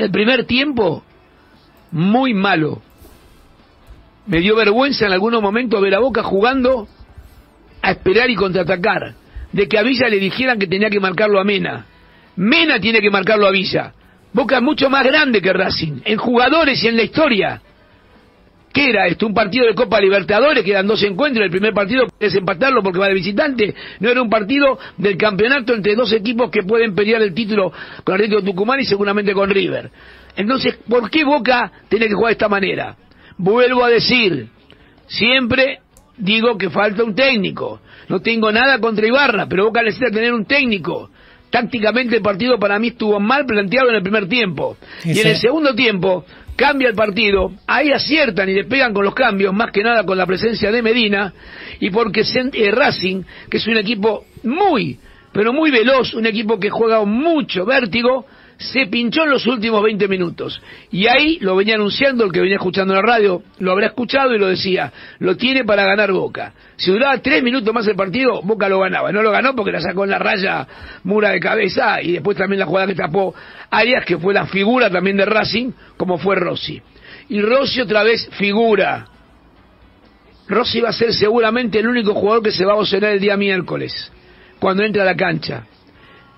El primer tiempo, muy malo. Me dio vergüenza en algunos momentos ver a Boca jugando a esperar y contraatacar. De que a Villa le dijeran que tenía que marcarlo a Mena. Mena tiene que marcarlo a Villa. Boca es mucho más grande que Racing, en jugadores y en la historia. ¿Qué era esto? ¿Un partido de Copa Libertadores? Que eran dos encuentros. El primer partido es empatarlo porque va de visitante. No era un partido del campeonato entre dos equipos que pueden pelear el título con de Tucumán y seguramente con River. Entonces, ¿por qué Boca tiene que jugar de esta manera? Vuelvo a decir, siempre digo que falta un técnico. No tengo nada contra Ibarra, pero Boca necesita tener un técnico. Tácticamente el partido para mí estuvo mal planteado en el primer tiempo. y en el segundo tiempo cambia el partido, ahí aciertan y le pegan con los cambios, más que nada con la presencia de Medina, y porque eh, Racing, que es un equipo muy, pero muy veloz, un equipo que juega mucho vértigo, se pinchó en los últimos 20 minutos. Y ahí lo venía anunciando el que venía escuchando en la radio, lo habrá escuchado y lo decía, lo tiene para ganar Boca. Si duraba tres minutos más el partido, Boca lo ganaba. No lo ganó porque la sacó en la raya Mura de cabeza y después también la jugada que tapó Arias, que fue la figura también de Racing, como fue Rossi. Y Rossi otra vez figura. Rossi va a ser seguramente el único jugador que se va a emocionar el día miércoles, cuando entra a la cancha.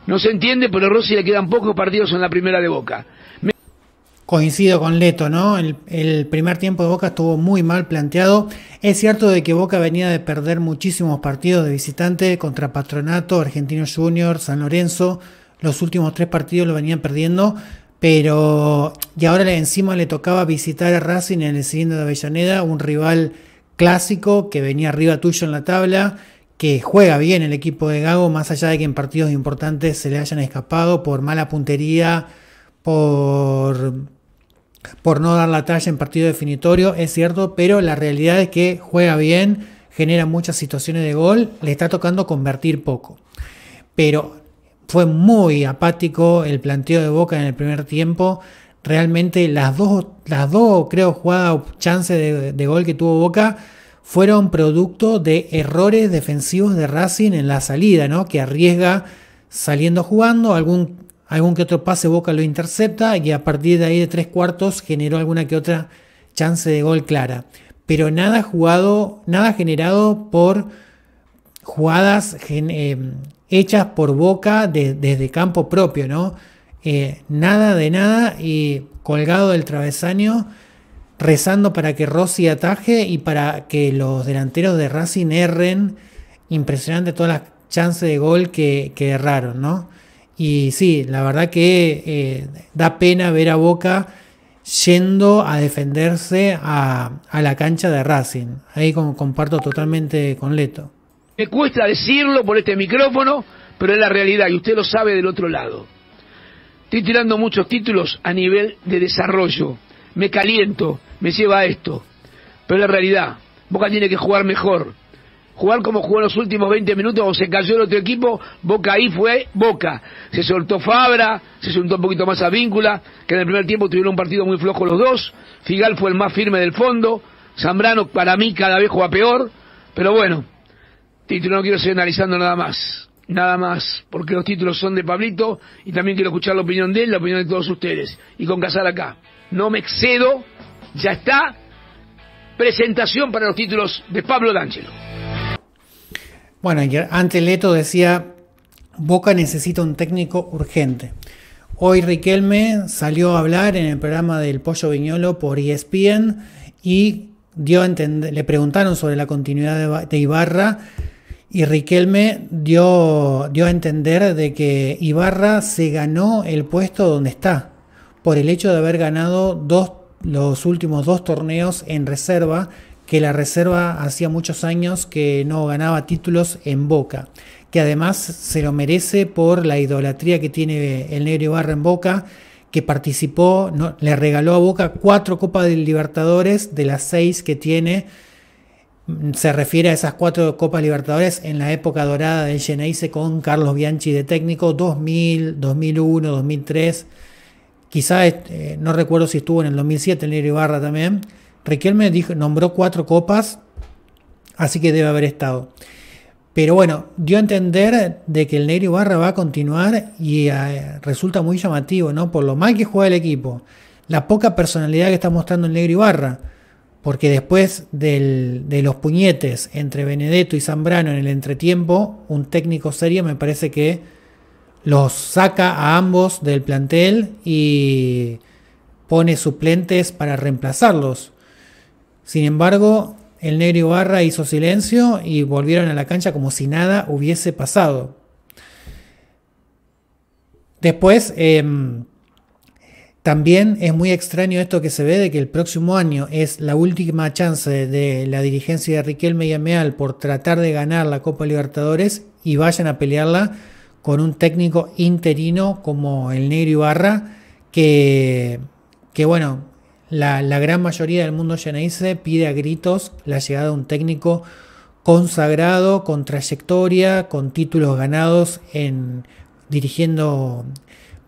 No se entiende, pero a Rossi le quedan pocos partidos en la primera de Boca. Coincido con Leto, ¿no? El, el, primer tiempo de Boca estuvo muy mal planteado. Es cierto de que Boca venía de perder muchísimos partidos de visitante contra Patronato, Argentino Junior, San Lorenzo. Los últimos tres partidos lo venían perdiendo, pero y ahora encima le tocaba visitar a Racing en el siguiente de Avellaneda, un rival clásico que venía arriba tuyo en la tabla que juega bien el equipo de Gago, más allá de que en partidos importantes se le hayan escapado por mala puntería, por, por no dar la talla en partido definitorio, es cierto, pero la realidad es que juega bien, genera muchas situaciones de gol, le está tocando convertir poco. Pero fue muy apático el planteo de Boca en el primer tiempo. Realmente las dos, las dos creo, jugadas o chances de, de gol que tuvo Boca fueron producto de errores defensivos de Racing en la salida, ¿no? Que arriesga saliendo jugando, algún, algún que otro pase Boca lo intercepta y a partir de ahí de tres cuartos generó alguna que otra chance de gol clara. Pero nada jugado, nada generado por jugadas eh, hechas por Boca desde campo propio, ¿no? Eh, nada de nada y colgado del travesaño rezando para que Rossi ataje y para que los delanteros de Racing erren. Impresionante todas las chances de gol que, erraron, ¿no? Y sí, la verdad que eh, da pena ver a Boca yendo a defenderse a, la cancha de Racing. Ahí como comparto totalmente con Leto. Me cuesta decirlo por este micrófono, pero es la realidad y usted lo sabe del otro lado. Estoy tirando muchos títulos a nivel de desarrollo me caliento, me lleva a esto. Pero la realidad, Boca tiene que jugar mejor. Jugar como jugó en los últimos 20 minutos o se cayó el otro equipo, Boca ahí fue Boca. Se soltó Fabra, se soltó un poquito más a Víncula, que en el primer tiempo tuvieron un partido muy flojo los dos. Figal fue el más firme del fondo. Zambrano para mí cada vez juega peor. Pero bueno, título no quiero seguir analizando nada más. Nada más, porque los títulos son de Pablito y también quiero escuchar la opinión de él, la opinión de todos ustedes. Y con Casar acá no me excedo, ya está. Presentación para los títulos de Pablo D'Angelo. Bueno, antes Leto decía, Boca necesita un técnico urgente. Hoy Riquelme salió a hablar en el programa del Pollo Viñolo por ESPN y dio le preguntaron sobre la continuidad de, Ibarra y Riquelme dio, dio a entender de que Ibarra se ganó el puesto donde está, por el hecho de haber ganado dos, los últimos dos torneos en reserva, que la reserva hacía muchos años que no ganaba títulos en Boca, que además se lo merece por la idolatría que tiene el negro Ibarra en Boca, que participó, le regaló a Boca cuatro Copas del Libertadores de las seis que tiene. Se refiere a esas cuatro Copas Libertadores en la época dorada del Geneise con Carlos Bianchi de técnico, 2000, 2001, 2003. Quizás, este, no recuerdo si estuvo en el 2007 en el Ibarra también. Riquelme dijo, nombró cuatro copas, así que debe haber estado. Pero bueno, dio a entender de que el Negro Ibarra va a continuar y eh, resulta muy llamativo, ¿no? Por lo mal que juega el equipo, la poca personalidad que está mostrando el Negro Ibarra, porque después de los puñetes entre Benedetto y Zambrano en el entretiempo, un técnico serio me parece que los saca a ambos del plantel y pone suplentes para reemplazarlos. Sin embargo, el negro barra hizo silencio y volvieron a la cancha como si nada hubiese pasado. Después, em, también es muy extraño esto que se ve de que el próximo año es la última chance de la dirigencia de Riquelme y Ameal por tratar de ganar la Copa Libertadores y vayan a pelearla con un técnico interino como el Negro Ibarra, que, bueno, la, gran mayoría del mundo se pide a gritos la llegada de un técnico consagrado, con trayectoria, con títulos ganados en dirigiendo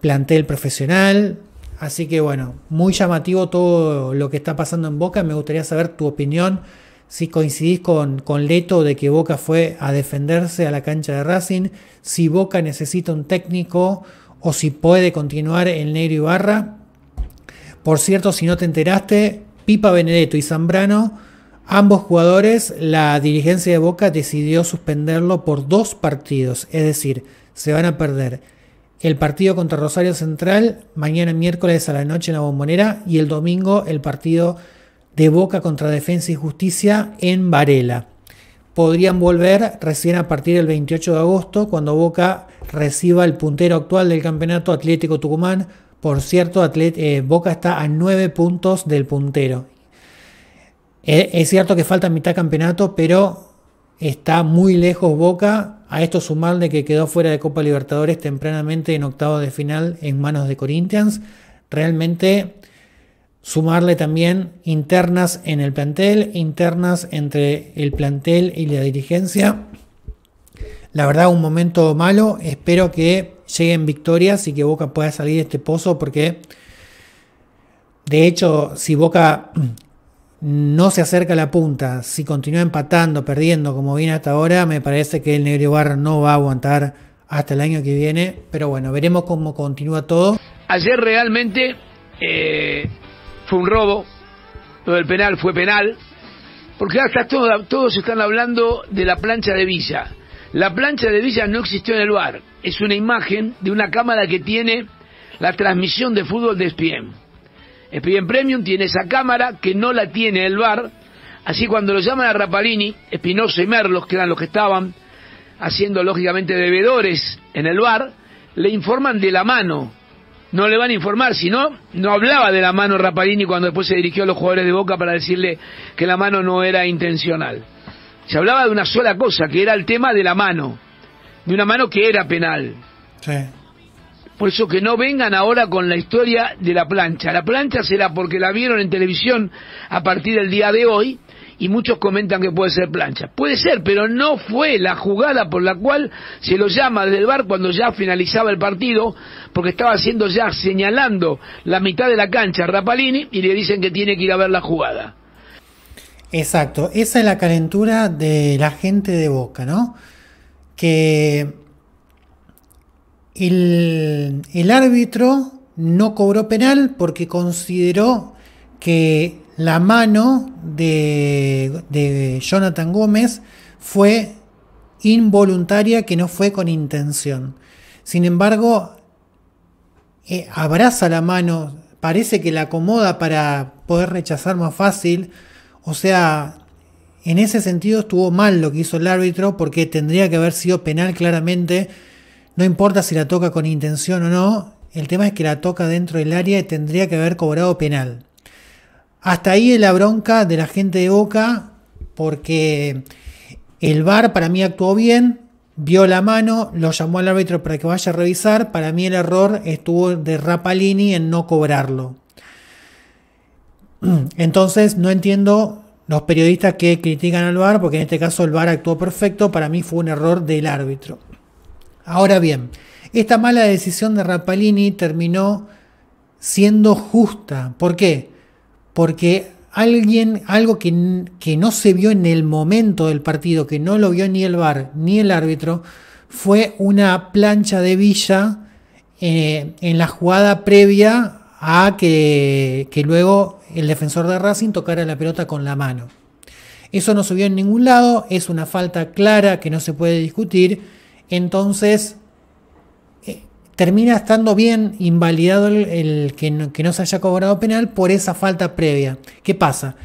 plantel profesional. Así que bueno, muy llamativo todo lo que está pasando en Boca. Me gustaría saber tu opinión si coincidís con, con, Leto de que Boca fue a defenderse a la cancha de Racing, si Boca necesita un técnico o si puede continuar en negro barra. Por cierto, si no te enteraste, Pipa Benedetto y Zambrano, ambos jugadores, la dirigencia de Boca decidió suspenderlo por dos partidos, es decir, se van a perder el partido contra Rosario Central mañana miércoles a la noche en la bombonera y el domingo el partido de Boca contra Defensa y Justicia en Varela. Podrían volver recién a partir del 28 de agosto, cuando Boca reciba el puntero actual del campeonato Atlético Tucumán. Por cierto, eh, Boca está a 9 puntos del puntero. Eh, es cierto que falta mitad campeonato, pero está muy lejos Boca. A esto sumarle que quedó fuera de Copa Libertadores tempranamente en octavo de final en manos de Corinthians. Realmente sumarle también internas en el plantel, internas entre el plantel y la dirigencia. La verdad, un momento malo. Espero que lleguen victorias y que Boca pueda salir de este pozo porque, de hecho, si Boca no se acerca a la punta, si continúa empatando, perdiendo como viene hasta ahora, me parece que el Negro bar no va a aguantar hasta el año que viene. Pero bueno, veremos cómo continúa todo. Ayer realmente eh, un robo, todo el penal fue penal, porque hasta todos están hablando de la plancha de Villa. La plancha de Villa no existió en el bar, es una imagen de una cámara que tiene la transmisión de fútbol de ESPN. ESPN Premium tiene esa cámara que no la tiene el bar, así cuando lo llaman a Rapalini, Espinosa y Merlos, que eran los que estaban haciendo lógicamente bebedores en el bar, le informan de la mano no le van a informar, si no, no hablaba de la mano Raparini cuando después se dirigió a los jugadores de Boca para decirle que la mano no era intencional. Se hablaba de una sola cosa, que era el tema de la mano, de una mano que era penal. Por eso que no vengan ahora con la historia de la plancha. La plancha será porque la vieron en televisión a partir del día de hoy y muchos comentan que puede ser plancha. Puede ser, pero no fue la jugada por la cual se lo llama desde el bar cuando ya finalizaba el partido, porque estaba haciendo ya señalando la mitad de la cancha a Rapalini y le dicen que tiene que ir a ver la jugada. Exacto, esa es la calentura de la gente de Boca, ¿no? Que el, el árbitro no cobró penal porque consideró que la mano de, Jonathan Gómez fue involuntaria, que no fue con intención. Sin embargo, eh, abraza la mano, parece que la acomoda para poder rechazar más fácil. O sea, en ese sentido estuvo mal lo que hizo el árbitro porque tendría que haber sido penal claramente. No importa si la toca con intención o no, el tema es que la toca dentro del área y tendría que haber cobrado penal. Hasta ahí la bronca de la gente de Boca, porque el VAR para mí actuó bien, vio la mano, lo llamó al árbitro para que vaya a revisar. Para mí el error estuvo de Rapalini en no cobrarlo. Entonces no entiendo los periodistas que critican al VAR, porque en este caso el VAR actuó perfecto, para mí fue un error del árbitro. Ahora bien, esta mala decisión de Rapalini terminó siendo justa. ¿Por qué? porque alguien, algo que, que no se vio en el momento del partido, que no lo vio ni el bar ni el árbitro, fue una plancha de Villa eh, en la jugada previa a que, que, luego el defensor de Racing tocara la pelota con la mano. Eso no se vio en ningún lado, es una falta clara que no se puede discutir. Entonces, termina estando bien invalidado el, que, no, se haya cobrado penal por esa falta previa. ¿Qué pasa?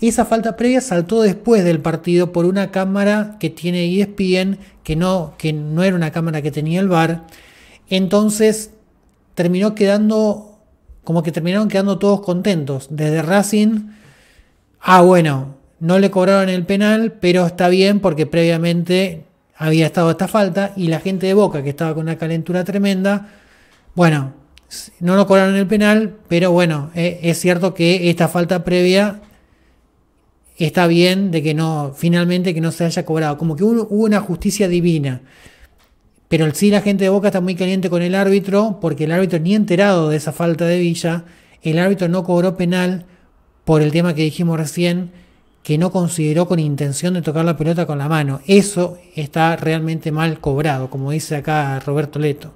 Esa falta previa saltó después del partido por una cámara que tiene ESPN, que no, que no era una cámara que tenía el VAR. Entonces terminó quedando, como que terminaron quedando todos contentos. Desde Racing, ah bueno, no le cobraron el penal, pero está bien porque previamente había estado esta falta y la gente de Boca, que estaba con una calentura tremenda, bueno, no lo cobraron el penal, pero bueno, eh, es cierto que esta falta previa está bien de que no, finalmente que no se haya cobrado, como que hubo, hubo una justicia divina. Pero sí la gente de Boca está muy caliente con el árbitro, porque el árbitro ni enterado de esa falta de Villa, el árbitro no cobró penal por el tema que dijimos recién, que no consideró con intención de tocar la pelota con la mano. Eso está realmente mal cobrado, como dice acá Roberto Leto.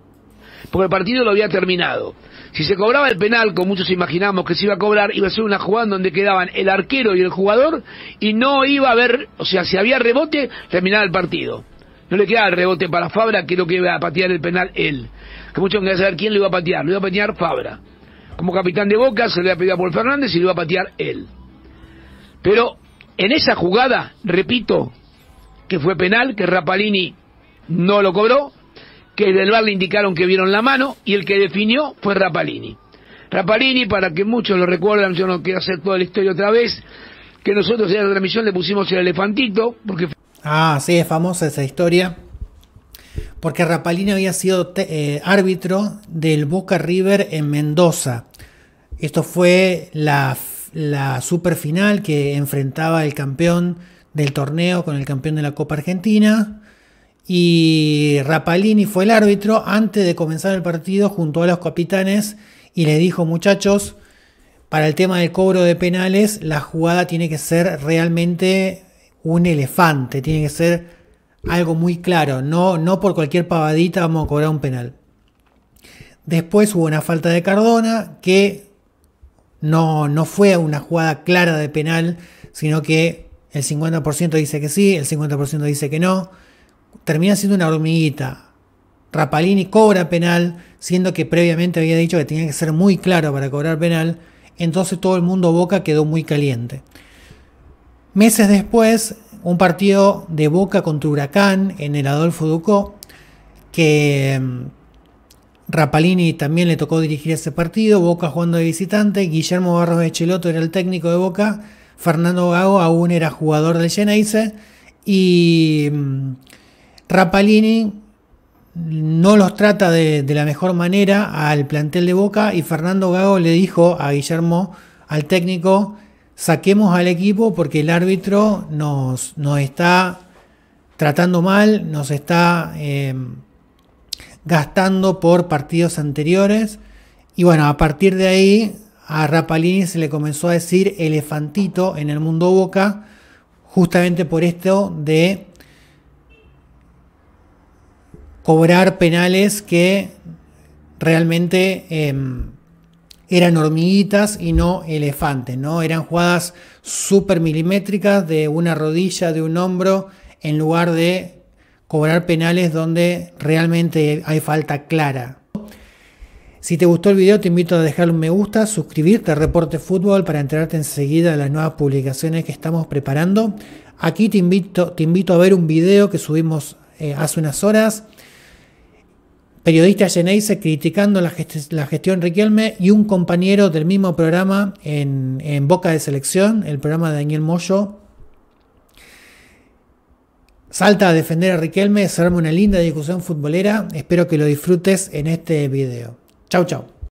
Porque el partido lo había terminado. Si se cobraba el penal, como muchos imaginamos que se iba a cobrar, iba a ser una jugada donde quedaban el arquero y el jugador y no iba a haber, o sea, si había rebote, terminaba el partido. No le quedaba el rebote para Fabra, que lo que iba a patear el penal él. Que muchos querían saber quién lo iba a patear. Lo iba a patear Fabra. Como capitán de Boca se le había pedido a Paul Fernández y lo iba a patear él. Pero en esa jugada, repito, que fue penal, que Rapalini no lo cobró, que del bar le indicaron que vieron la mano y el que definió fue Rapalini. Rapalini, para que muchos lo recuerden, yo no quiero hacer toda la historia otra vez, que nosotros en la transmisión le pusimos el elefantito, porque... Ah, sí, es famosa esa historia. Porque Rapalini había sido eh, árbitro del Boca River en Mendoza. Esto fue la la super final que enfrentaba el campeón del torneo con el campeón de la Copa Argentina. Y Rapalini fue el árbitro. Antes de comenzar el partido, junto a los capitanes y le dijo, muchachos, para el tema del cobro de penales, la jugada tiene que ser realmente un elefante, tiene que ser algo muy claro. No, no por cualquier pavadita vamos a cobrar un penal. Después hubo una falta de Cardona que no, no fue una jugada clara de penal, sino que el 50% dice que sí, el 50% dice que no. Termina siendo una hormiguita. Rapalini cobra penal, siendo que previamente había dicho que tenía que ser muy claro para cobrar penal. Entonces todo el mundo Boca quedó muy caliente. Meses después, un partido de Boca contra Huracán en el Adolfo Ducó, que mm, Rapalini también le tocó dirigir ese partido, Boca jugando de visitante, Guillermo Barros de Cheloto era el técnico de Boca, Fernando Gago aún era jugador del Genaice y mm, Rapalini no los trata de, la mejor manera al plantel de Boca y Fernando Gago le dijo a Guillermo, al técnico, saquemos al equipo porque el árbitro nos, está tratando mal, nos está... Eh, gastando por partidos anteriores. Y bueno, a partir de ahí a Rapalini se le comenzó a decir elefantito en el mundo Boca, justamente por esto de cobrar penales que realmente em, eran hormiguitas y no elefantes, ¿no? Eran jugadas súper milimétricas de una rodilla, de un hombro, en lugar de cobrar penales donde realmente hay falta clara. Si te gustó el video te invito a dejar un me gusta, suscribirte a Reporte Fútbol para enterarte enseguida de las nuevas publicaciones que estamos preparando. Aquí te invito, te invito a ver un video que subimos eh, hace unas horas. Periodista Geneise criticando la, gestión Riquelme y un compañero del mismo programa en, en Boca de Selección, el programa de Daniel Moyo, Salta a defender a Riquelme, se una linda discusión futbolera. Espero que lo disfrutes en este video. Chau, chau.